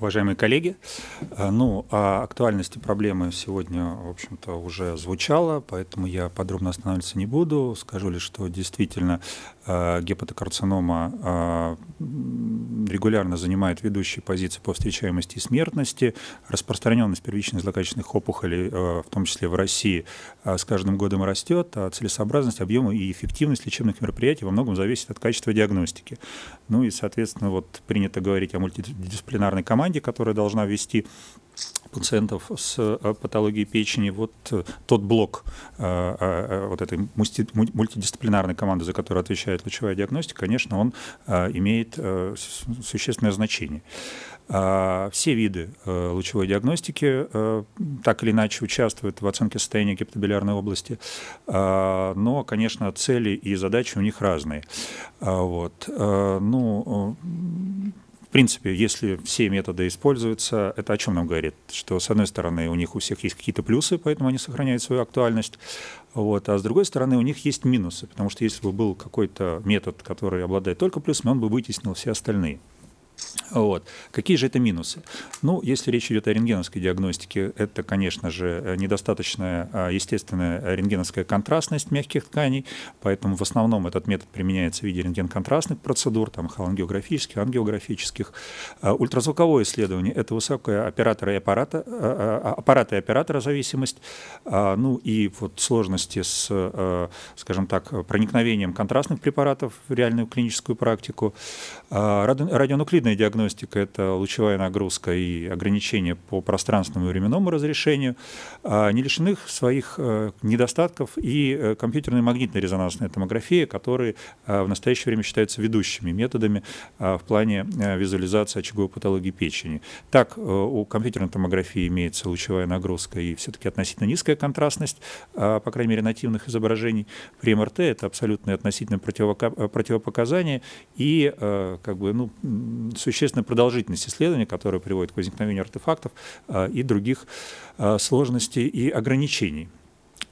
уважаемые коллеги. Э, ну, о а актуальности проблемы сегодня, в общем-то, уже звучало, поэтому я подробно останавливаться не буду. Скажу лишь, что действительно э, гепатокарцинома э, регулярно занимает ведущие позиции по встречаемости и смертности. Распространенность первичных злокачественных опухолей, в том числе в России, с каждым годом растет, а целесообразность объема и эффективность лечебных мероприятий во многом зависит от качества диагностики. Ну и, соответственно, вот принято говорить о мультидисциплинарной команде, которая должна вести пациентов с э, патологией печени, вот э, тот блок э, вот этой мультидисциплинарной команды, за которую отвечает лучевая диагностика, конечно, он имеет существенное значение. А, все виды лучевой диагностики так или иначе участвуют в оценке состояния гептобилярной области, а, но, конечно, цели и задачи у них разные. А, вот. Ну, принципе, если все методы используются, это о чем нам говорит? Что, с одной стороны, у них у всех есть какие-то плюсы, поэтому они сохраняют свою актуальность, вот, а с другой стороны, у них есть минусы, потому что если бы был какой-то метод, который обладает только плюсами, он бы вытеснил все остальные. Вот. Какие же это минусы? Ну, если речь идет о рентгеновской диагностике, это, конечно же, э, недостаточная а, естественная рентгеновская контрастность мягких тканей, поэтому в основном этот метод применяется в виде рентгенконтрастных процедур, там, холангиографических, ангиографических. А, ультразвуковое исследование – это высокая оператора и аппарата, а, аппарата и оператора зависимость, ну и вот сложности с, э, скажем так, проникновением контрастных препаратов в реальную клиническую практику. Радионуклидная диагностика диагностика, это лучевая нагрузка и ограничения по пространственному и временному разрешению, а, не лишенных своих э, недостатков и э, компьютерная магнитно-резонансная томография, которые э, в настоящее время считаются ведущими методами а, в плане визуализации очаговой патологии печени. Так, у компьютерной томографии имеется лучевая нагрузка и все-таки относительно низкая контрастность, а, по крайней мере, нативных изображений. При МРТ это абсолютное относительно противопоказание и как бы, ну, существенно Естественно, продолжительность исследования, которая приводит к возникновению артефактов э, и других э, сложностей и ограничений.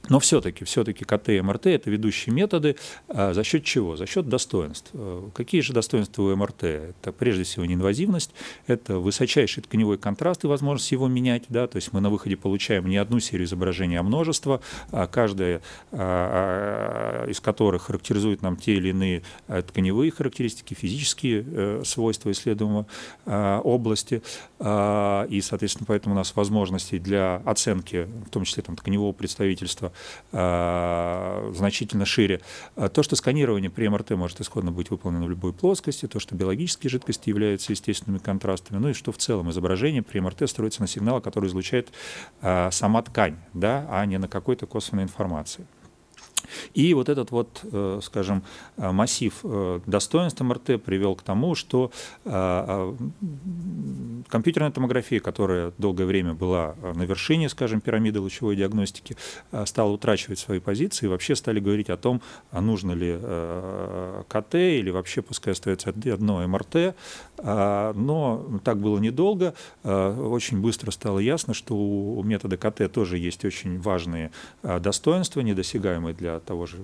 Но все-таки, все-таки КТ и МРТ – это ведущие методы. А за счет чего? За счет достоинств. Э, какие же достоинства у МРТ? Это прежде всего неинвазивность, это высочайший тканевой контраст и возможность его менять. Да? То есть мы на выходе получаем не одну серию изображений, а множество, а каждая а, из которых характеризует нам те или иные э, тканевые характеристики, физические э, свойства исследуемого области. И, соответственно, поэтому у нас возможности для оценки, в том числе там, тканевого представительства, Э, значительно шире. Э, то, что сканирование при МРТ может исходно быть выполнено в любой плоскости, то, что биологические жидкости являются естественными контрастами, ну и что в целом изображение при МРТ строится на сигнал, который излучает э, сама ткань, да, а не на какой-то косвенной информации. И вот этот вот, э, скажем, э, массив э, достоинств МРТ привел к тому, что компьютерная томография, которая долгое время была на вершине, скажем, пирамиды лучевой диагностики, стала утрачивать свои позиции, и вообще стали говорить о том, а нужно ли КТ или вообще пускай остается одно МРТ. А, но так было недолго. Очень быстро стало ясно, что у метода КТ тоже есть очень важные достоинства, недосягаемые для того же,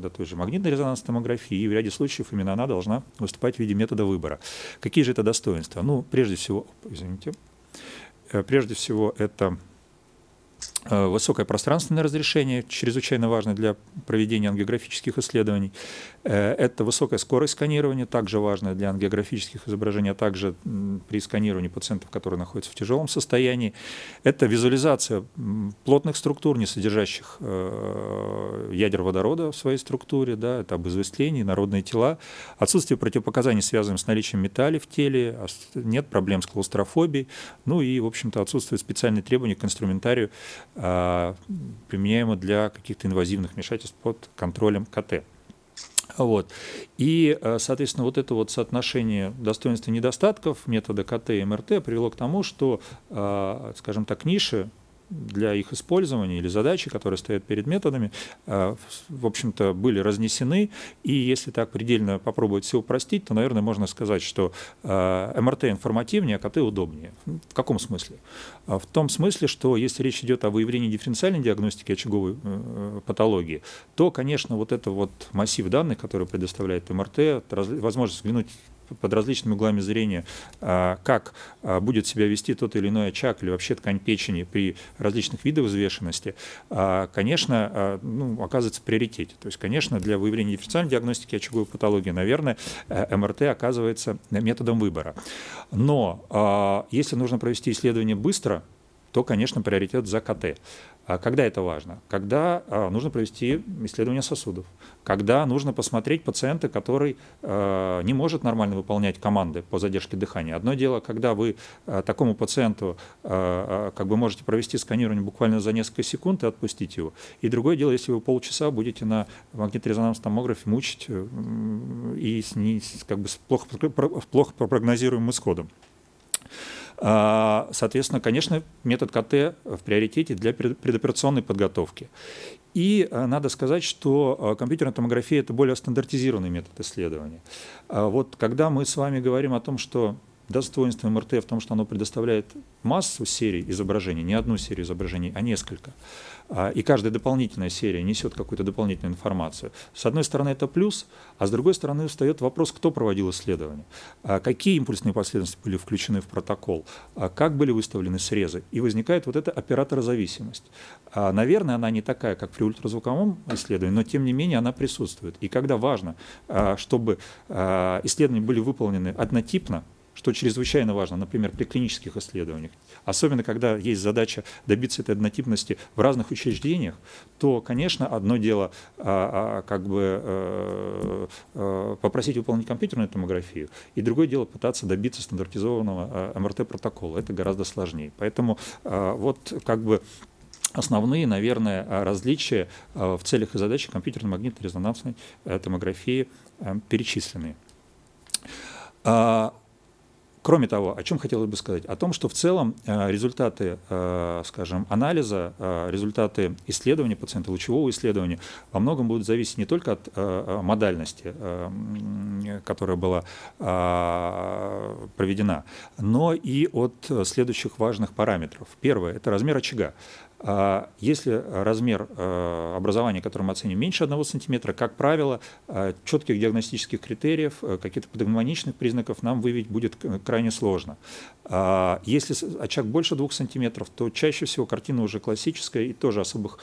до той же магнитно резонансной томографии, и в ряде случаев именно она должна выступать в виде метода выбора. Какие же это достоинства? Ну, прежде всего, извините, э, прежде всего это э, высокое пространственное разрешение, чрезвычайно важное для проведения ангиографических исследований. Э, это высокая скорость сканирования, также важная для ангиографических изображений, а также при сканировании пациентов, которые находятся в тяжелом состоянии. Это визуализация плотных структур, не содержащих э, ядер водорода в своей структуре, да, это обезвестление, народные тела. Отсутствие противопоказаний, связанных с наличием металли в теле, нет проблем с клаустрофобией, ну и, в общем-то, отсутствует специальные требования к инструментарию, а, применяемо для каких-то инвазивных вмешательств под контролем КТ. Вот. И, э, соответственно, вот это вот соотношение достоинств и недостатков метода КТ и МРТ привело к тому, что, э, скажем так, ниши для их использования или задачи, которые стоят перед методами, э, в общем-то, были разнесены. И если так предельно попробовать все упростить, то, наверное, можно сказать, что э, МРТ информативнее, а КТ удобнее. Ну, в каком смысле? Э, в том смысле, что если речь идет о выявлении дифференциальной диагностики очаговой патологии, то, конечно, вот это вот массив данных, который предоставляет МРТ, возможность взглянуть под различными углами зрения, а, как а, будет себя вести тот или иной очаг или вообще ткань печени при различных видах взвешенности, а, конечно, ну, оказывается приоритет. То есть, конечно, для выявления дифференциальной диагностики очаговой патологии, наверное, э, МРТ оказывается методом выбора. Но если нужно провести исследование быстро, то, конечно, приоритет за КТ. А когда это важно? Когда а, нужно провести исследование сосудов, когда нужно посмотреть пациента, который а, не может нормально выполнять команды по задержке дыхания. Одно дело, когда вы такому пациенту как бы можете провести сканирование буквально за несколько секунд и отпустить его. И другое дело, если вы полчаса будете на магнитно-резонансном томографе мучить э, и с, не, как бы с плохо, плохо прогнозируемым исходом. А, соответственно, конечно, метод КТ в приоритете для предоперационной подготовки. И а, надо сказать, что а, компьютерная томография – это более стандартизированный метод исследования. Вот когда мы с вами говорим о том, что достоинство МРТ в том, что оно предоставляет массу серий изображений, не одну серию изображений, а несколько. А, и каждая дополнительная серия несет какую-то дополнительную информацию. С одной стороны, это плюс, а с другой стороны, встает вопрос, кто проводил исследование, а какие импульсные последовательности были включены в протокол, а как были выставлены срезы. И возникает вот эта операторозависимость. Наверное, она не такая, как при ультразвуковом исследовании, но тем не менее она присутствует. И когда важно, чтобы исследования были выполнены однотипно, что чрезвычайно важно, например, при клинических исследованиях, особенно когда есть задача добиться этой однотипности в разных учреждениях, то, конечно, одно дело а, а, как бы а, попросить выполнить компьютерную томографию, и другое дело пытаться добиться стандартизованного а, э, МРТ-протокола. Это гораздо сложнее. Поэтому а, вот как бы основные, наверное, различия в целях и задачах компьютерной магнитно резонансной томографии перечислены. А, Кроме того, о чем хотелось бы сказать? О том, что в целом э, результаты, э, скажем, анализа, э, результаты исследования пациента, лучевого исследования во многом будут зависеть не только от модальности, которая была а, проведена, но и от следующих важных параметров. Первое – это размер очага. А если размер э, образования, который мы оценим, меньше 1 см, как правило, э, четких диагностических критериев, э, каких-то пневмоничных признаков нам выявить будет крайне сложно. А если очаг больше 2 см, то чаще всего картина уже классическая и тоже особых,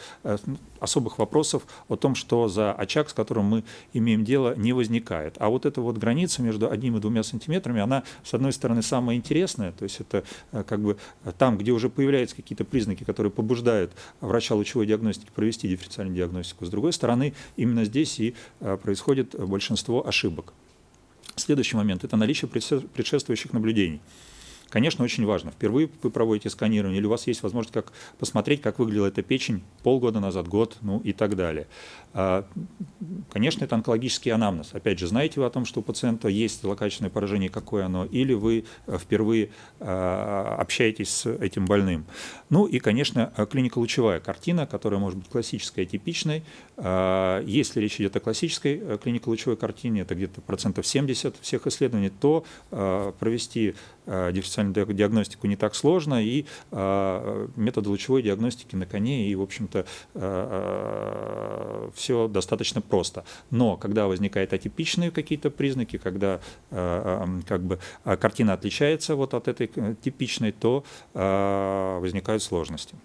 особых вопросов о том, что за очаг, с которым мы имеем дело, не возникает. А вот эта вот граница между одним и двумя сантиметрами, она, с одной стороны, самая интересная, то есть это как бы там, где уже появляются какие-то признаки, которые побуждают вынуждают врача лучевой диагностики провести дифференциальную диагностику. С другой стороны, именно здесь и э, происходит большинство ошибок. Следующий момент – это наличие предшествующих наблюдений конечно, очень важно. Впервые вы проводите сканирование, или у вас есть возможность как, посмотреть, как выглядела эта печень полгода назад, год, ну и так далее. А, конечно, это онкологический анамнез. Опять же, знаете вы о том, что у пациента есть злокачественное поражение, какое оно, или вы э, впервые а, общаетесь с этим больным. Ну и, конечно, э, клиника лучевая картина, которая может быть классической, типичной, а, если речь идет о классической э, клинико-лучевой картине, это где-то процентов 70 всех исследований, то а, провести а, дифференциальную диагностику не так сложно, и методы лучевой диагностики на коне, и, в общем-то, все достаточно просто. Но когда возникают атипичные какие-то признаки, когда как бы картина отличается вот от этой э, типичной, то возникают сложности.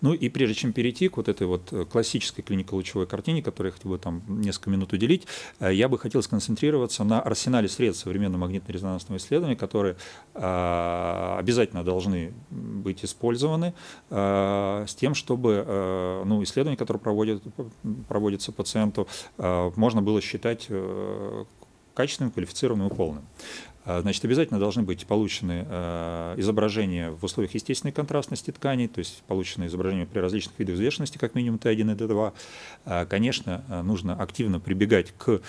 Ну и прежде чем перейти к вот этой вот э, классической клинико-лучевой картине, которую я хотел бы там несколько минут уделить, э, я бы хотел сконцентрироваться на арсенале средств современного магнитно-резонансного исследования, которые а, обязательно должны быть использованы а, с тем, чтобы э, ну, исследование, которое проводит, проводится пациенту, можно было считать качественным, квалифицированным и полным. А, значит, обязательно должны быть получены а, изображения в условиях естественной контрастности тканей, то есть получены изображения при различных видах взвешенности, как минимум Т1 и Т2. А, конечно, нужно активно прибегать к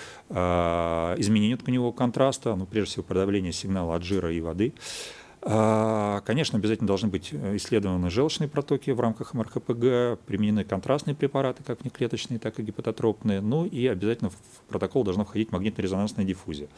изменению тканевого контраста, ну, прежде всего, подавление сигнала от жира и воды. А, конечно, обязательно должны быть э, исследованы желчные протоки в рамках МРХПГ применены контрастные препараты, как внеклеточные, так и гипототропные, ну и обязательно в протокол должна входить магнитно-резонансная диффузия.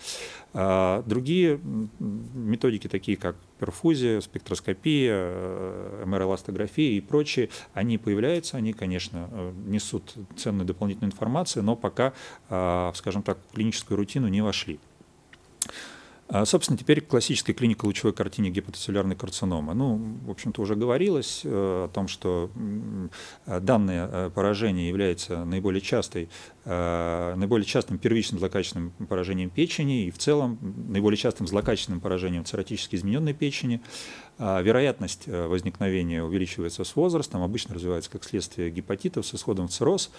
А, другие методики, такие как перфузия, спектроскопия, э, МР-эластография и прочие, они появляются, они, конечно, э, несут ценную дополнительную информацию, но пока, а, скажем так, в клиническую рутину не вошли. А, собственно, теперь классическая клиника лучевой картине гепатоцеллярной карциномы. Ну, в общем-то, уже говорилось э, о том, что э, данное э, поражение является наиболее, частой, наиболее частым первичным злокачественным поражением печени и в целом наиболее частым злокачественным поражением цератически измененной печени. А, вероятность э, возникновения увеличивается с возрастом, обычно развивается как следствие гепатитов с исходом в цирроз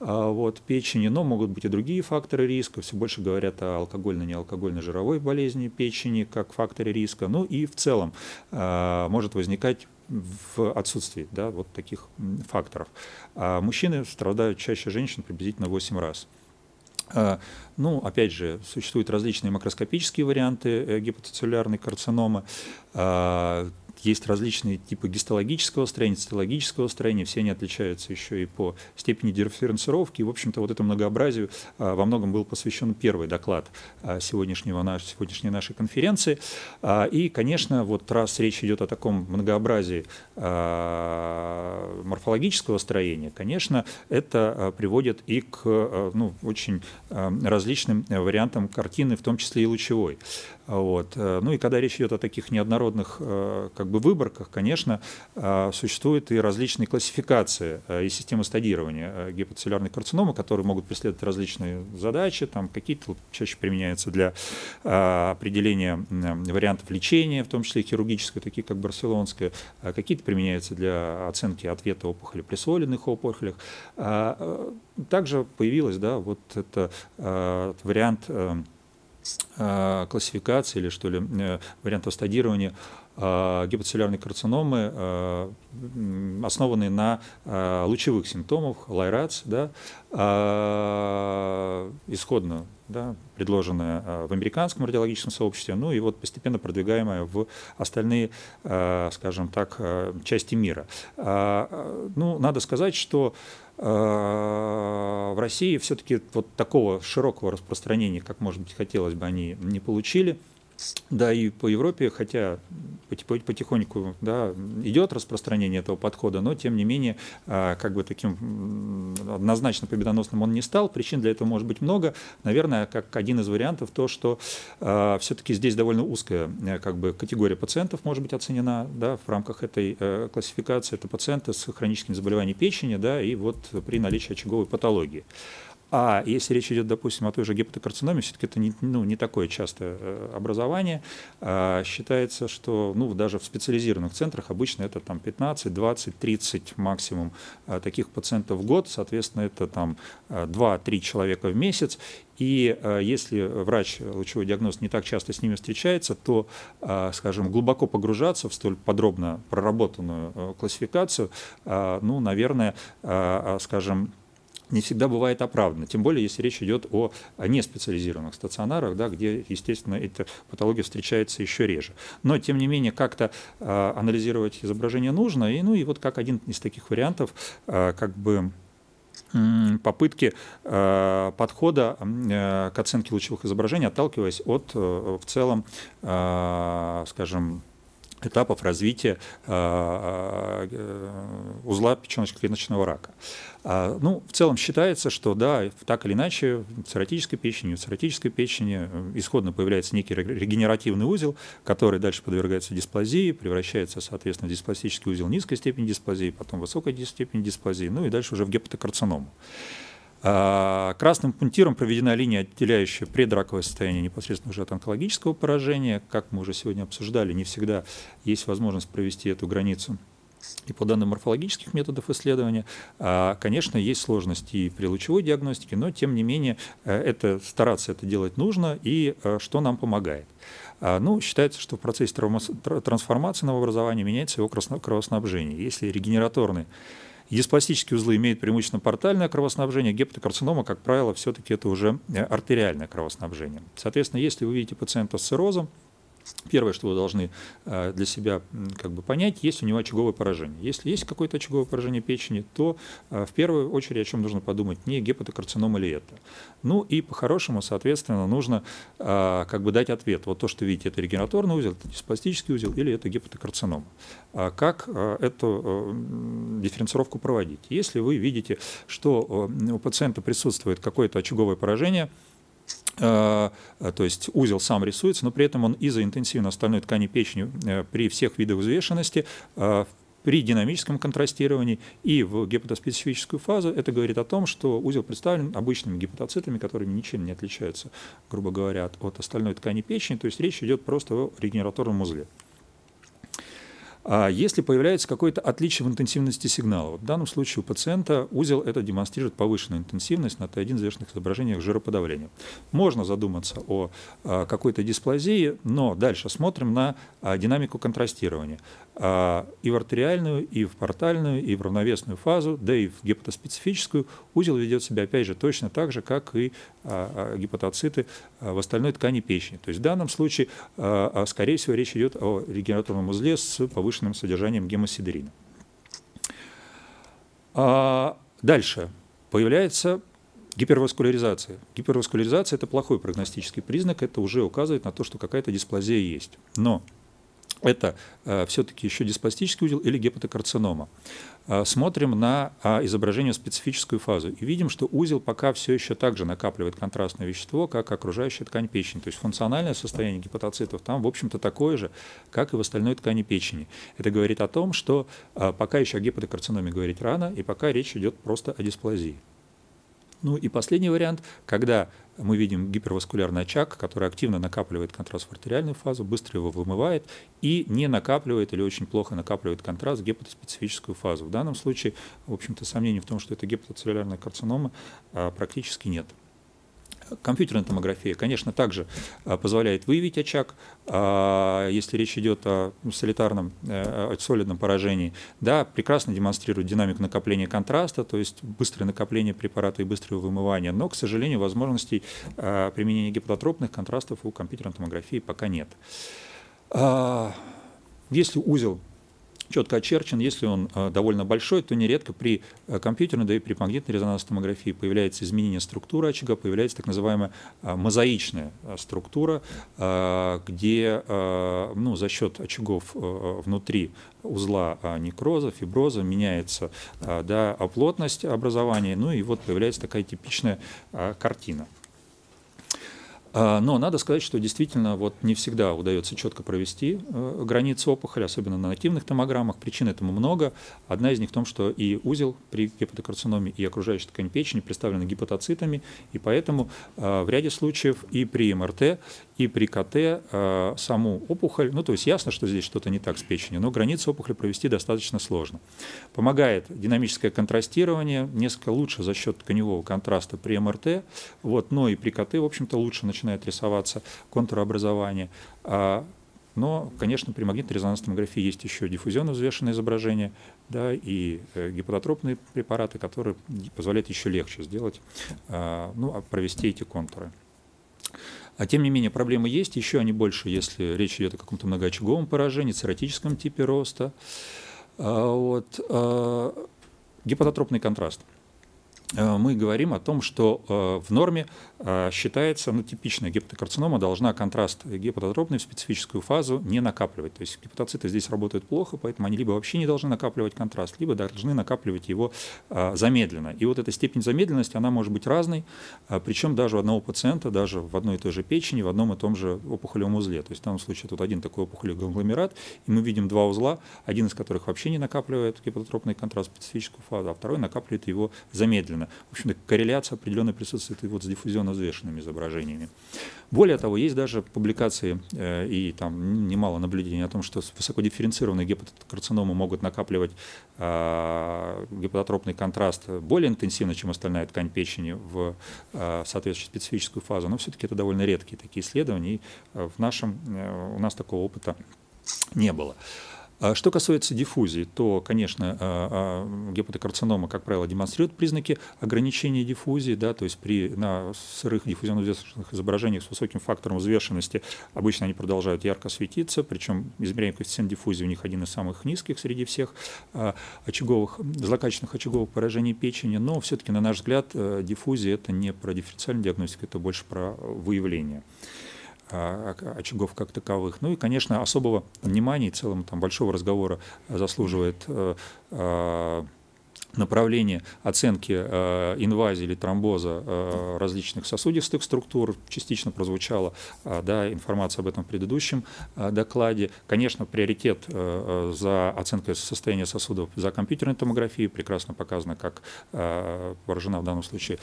а, вот, печени, но могут быть и другие факторы риска. Все больше говорят о алкогольно-неалкогольной жировой болезни печени как факторе риска. Ну и в целом а, может возникать в отсутствии да, вот таких факторов. А мужчины страдают чаще женщин приблизительно 8 раз. А, ну, опять же, существуют различные макроскопические варианты э, гипотоцеллярной карциномы. А, есть различные типы гистологического строения, цитологического строения, все они отличаются еще и по степени дифференцировки. И, в общем-то, вот этому многообразию а, во многом был посвящен первый доклад а, сегодняшнего, наш, сегодняшней нашей конференции. А, и, конечно, вот раз речь идет о таком многообразии морфологического строения, конечно, это приводит и к ну, очень различным вариантам картины, в том числе и лучевой. Вот. Э, ну и когда речь идет о таких неоднородных э, как бы, выборках, конечно, э, существуют и различные классификации и системы стадирования гипоцеллярной карциномы, которые могут преследовать различные задачи, там какие-то чаще применяются для определения вариантов лечения, в том числе и хирургической, такие как барселонская, какие-то применяются для оценки ответа опухоли при соленых опухолях. Также появилась да, вот это вариант Э, классификации или что ли э, вариантов стадирования э, гипоцеллярной карциномы, основанные на лучевых симптомах, лайрац, да, исходно да, предложенная в американском радиологическом сообществе, ну и вот постепенно продвигаемая в остальные, скажем так, части мира. Ну, надо сказать, что Э, в России все-таки вот такого широкого распространения, как, может быть, хотелось бы, они не получили да и по Европе, хотя потихоньку да, идет распространение этого подхода, но тем не менее а, как бы таким однозначно победоносным он не стал. Причин для этого может быть много. Наверное, как один из вариантов то, что а, все-таки здесь довольно узкая э, как бы, категория пациентов может быть оценена да, в рамках этой э, классификации. Это пациенты с хроническим заболеванием печени да, и вот при наличии очаговой патологии. А если речь идет, допустим, о той же гепатокарциноме, все-таки это не, ну, не такое частое э, образование. А считается, что ну, даже в специализированных центрах обычно это там 15, 20, 30 максимум э, таких пациентов в год. Соответственно, это там 2-3 э, человека в месяц. И если врач лучевой диагноз не так часто с ними встречается, то, скажем, глубоко погружаться в столь подробно проработанную классификацию, ну, наверное, скажем, не всегда бывает оправдано, тем более если речь идет о неспециализированных стационарах, да, где, естественно, эта патология встречается еще реже. Но, тем не менее, как-то а, анализировать изображение нужно, и, ну и вот как один из таких вариантов, а, как бы попытки э, подхода э, к оценке лучевых изображений, отталкиваясь от э, в целом, а, скажем, этапов развития а, а, узла печеночно-клеточного рака. А, ну, в целом считается, что да, так или иначе, в цератической печени, в цератической печени э, исходно появляется некий регенеративный узел, который дальше подвергается дисплазии, превращается, соответственно, в диспластический узел низкой степени дисплазии, потом высокой степени дисплазии, ну и дальше уже в гепатокарциному. А, красным пунктиром проведена линия, отделяющая предраковое состояние непосредственно уже от онкологического поражения. Как мы уже сегодня обсуждали, не всегда есть возможность провести эту границу и по данным морфологических методов исследования, а, конечно, есть сложности и при лучевой диагностике, но тем не менее э, это, стараться это делать нужно и э, что нам помогает. А, ну, считается, что в процессе трансформации новообразования меняется его кровоснабжение. Если регенераторный Гиспастические узлы имеют преимущественно портальное кровоснабжение, гепатокарцинома, как правило, все-таки это уже э, артериальное кровоснабжение. Соответственно, если вы видите пациента с циррозом, Первое, что вы должны э, для себя как бы понять, есть у него очаговое поражение. Если есть какое-то очаговое поражение печени, то э, в первую очередь о чем нужно подумать, не гепатокарцинома ли это. Ну и по-хорошему, соответственно, нужно э, как бы дать ответ. Вот то, что видите, это регенераторный узел, это диспластический узел или это гепатокарцинома. Как эту дифференцировку проводить? Если вы видите, что у пациента присутствует какое-то очаговое поражение, Э, э, то есть узел сам рисуется, но при этом он из-за интенсивно остальной ткани печени э, при всех видах взвешенности при динамическом контрастировании и в гепатоспецифическую фазу, это говорит о том, что узел представлен обычными гепатоцитами, которые ничем не отличаются, грубо говоря, от, от остальной ткани печени, то есть речь идет просто о регенераторном узле. А Если появляется какое-то отличие в интенсивности сигнала, вот в данном случае у пациента узел это демонстрирует повышенную интенсивность на Т1 завершенных изображениях жироподавления. Можно задуматься о а, какой-то дисплазии, но дальше смотрим на а, динамику контрастирования. А, и в артериальную, и в портальную, и в равновесную фазу, да и в гепатоспецифическую, узел ведет себя, опять же, точно так же, как и а, а, гепатоциты в остальной ткани печени. То есть в данном случае, скорее всего, речь идет о регенераторном узле с повышенным содержанием гемосидерина. Дальше. Появляется Гиперваскуляризация. Гиперваскуляризация – это плохой прогностический признак, это уже указывает на то, что какая-то дисплазия есть. Но это э, все-таки еще диспластический узел или гепатокарцинома. Э, смотрим на а, изображение специфическую фазу и видим, что узел пока все еще так же накапливает контрастное вещество, как окружающая ткань печени. То есть функциональное состояние гепатоцитов там, в общем-то, такое же, как и в остальной ткани печени. Это говорит о том, что э, пока еще о гепатокарциноме говорить рано, и пока речь идет просто о дисплазии. Ну и последний вариант, когда мы видим гиперваскулярный очаг, который активно накапливает контраст в артериальную фазу, быстро его вымывает и не накапливает или очень плохо накапливает контраст в гепатоспецифическую фазу. В данном случае, в общем-то, сомнений в том, что это гепатоцеллюлярная карцинома, а, практически нет. Компьютерная томография, конечно, также а, позволяет выявить очаг, а, если речь идет о солитарном, э, о солидном поражении. Да, прекрасно демонстрирует динамику накопления контраста, то есть быстрое накопление препарата и быстрое вымывание, но, к сожалению, возможностей а, применения гипототропных контрастов у компьютерной томографии пока нет. Если узел четко очерчен. Если он а, довольно большой, то нередко при э, компьютерной, да и при магнитной резонансной томографии появляется изменение структуры очага, появляется так называемая а, мозаичная а, структура, где ну, за счет очагов э, внутри узла некроза, фиброза меняется да, плотность образования, ну и вот появляется такая типичная картина. А, но надо сказать, что действительно вот не всегда удается четко провести э, границы опухоли, особенно на нативных томограммах. Причин этому много. Одна из них в том, что и узел при гепатокарциноме, и окружающая ткань печени представлены гепатоцитами, и поэтому а, в ряде случаев и при МРТ, и при КТ а, саму опухоль, ну то есть ясно, что здесь что-то не так с печенью, но границы опухоли провести достаточно сложно. Помогает динамическое контрастирование, несколько лучше за счет тканевого контраста при МРТ, вот, но и при КТ, в общем-то, лучше начинать начинает рисоваться контурообразование. А, но, конечно, при магнитно-резонансной томографии есть еще диффузионно взвешенное изображение да, и э, гипотропные препараты, которые позволяют еще легче сделать, а, ну, а провести эти контуры. А тем не менее, проблемы есть, еще они больше, если речь идет о каком-то многоочаговом поражении, цератическом типе роста. Вот. Гипототропный контраст – Э, мы говорим о том, что э, в норме э, считается, ну, типичная гепатокарцинома должна контраст гепатотропный в специфическую фазу не накапливать. То есть гепатоциты здесь работают плохо, поэтому они либо вообще не должны накапливать контраст, либо должны накапливать его замедленно. И вот эта степень замедленности, она может быть разной, причем даже у одного пациента, даже в одной и той же печени, в одном и том же опухолевом узле. То есть в данном случае тут один такой опухолевый конгломерат, и мы видим два узла, один из которых вообще не накапливает гепатотропный контраст в специфическую фазу, а второй накапливает его замедленно изображениями. В общем-то, корреляция определенно присутствует и вот с диффузионно взвешенными изображениями. Более того, есть даже публикации э, и там немало наблюдений о том, что высокодифференцированные гепатокарциномы могут накапливать э, гепатотропный контраст более интенсивно, чем остальная ткань печени в э, соответствующую специфическую фазу, но все-таки это довольно редкие такие исследования, и э, в нашем, э, у нас такого опыта не было. А что касается диффузии, то, конечно, а, а, гепатокарцинома, как правило, демонстрирует признаки ограничения диффузии, да, то есть при на сырых диффузионно-взвешенных изображениях с высоким фактором взвешенности обычно они продолжают ярко светиться, причем измеряемый коэффициент диффузии у них один из самых низких среди всех очаговых, злокачественных очаговых поражений печени, но все-таки, на наш взгляд, э, диффузия – это не про дифференциальную диагностику, это больше про выявление очагов как таковых. Ну и, конечно, особого внимания и целом там большого разговора э, заслуживает э, э, направление оценки э, инвазии или тромбоза э, различных сосудистых структур. Частично прозвучала э, да, информация об этом в предыдущем докладе. Конечно, приоритет за оценкой состояния сосудов за компьютерной томографией. Прекрасно показано, как э, поражена в данном случае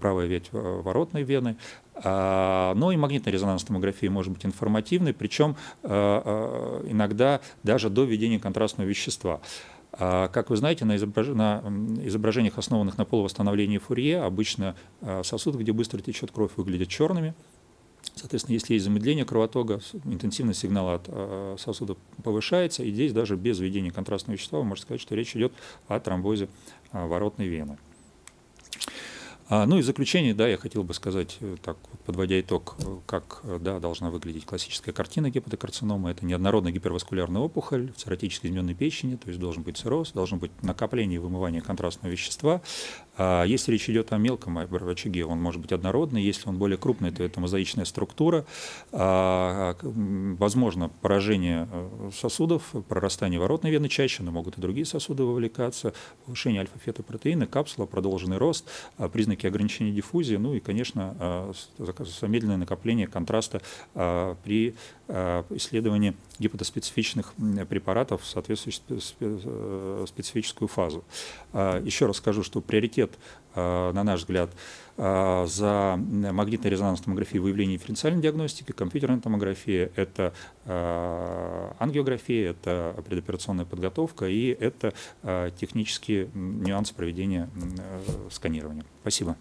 правая ветвь воротной вены. А, но ну и магнитная резонансная томография может быть информативной, причем иногда даже до введения контрастного вещества. А, как вы знаете, на, изображ... на изображениях, основанных на полувосстановлении Фурье, обычно а, сосуд, где быстро течет кровь, выглядит черными. Соответственно, если есть замедление кровотока, интенсивность сигнала от а, сосуда повышается, и здесь даже без введения контрастного вещества можно сказать, что речь идет о тромбозе воротной вены. А, ну и в заключение, да, я хотел бы сказать, э, так, подводя итог, э, как э, да, должна выглядеть классическая картина гепатокарцинома. Это неоднородная гиперваскулярная опухоль в цирротически измененной печени, то есть должен быть цирроз, должно быть накопление и вымывание контрастного вещества, а если речь идет о мелком очаге, он может быть однородный, если он более крупный, то это мозаичная структура. А, а возможно, поражение э, сосудов, прорастание воротной вены чаще, но могут и другие сосуды вовлекаться, повышение альфа-фетопротеина, капсула, продолженный рост, а, признаки ограничения диффузии, ну и, конечно, а, замедленное накопление контраста при исследовании гипотоспецифичных препаратов в соответствующую э, специфическую фазу. Еще раз скажу, что приоритет лет, э, на наш взгляд, э, за магнитно-резонансной томографией выявление дифференциальной диагностики, компьютерная томография, это э, ангиография, это предоперационная подготовка и это технические нюансы проведения сканирования. Спасибо.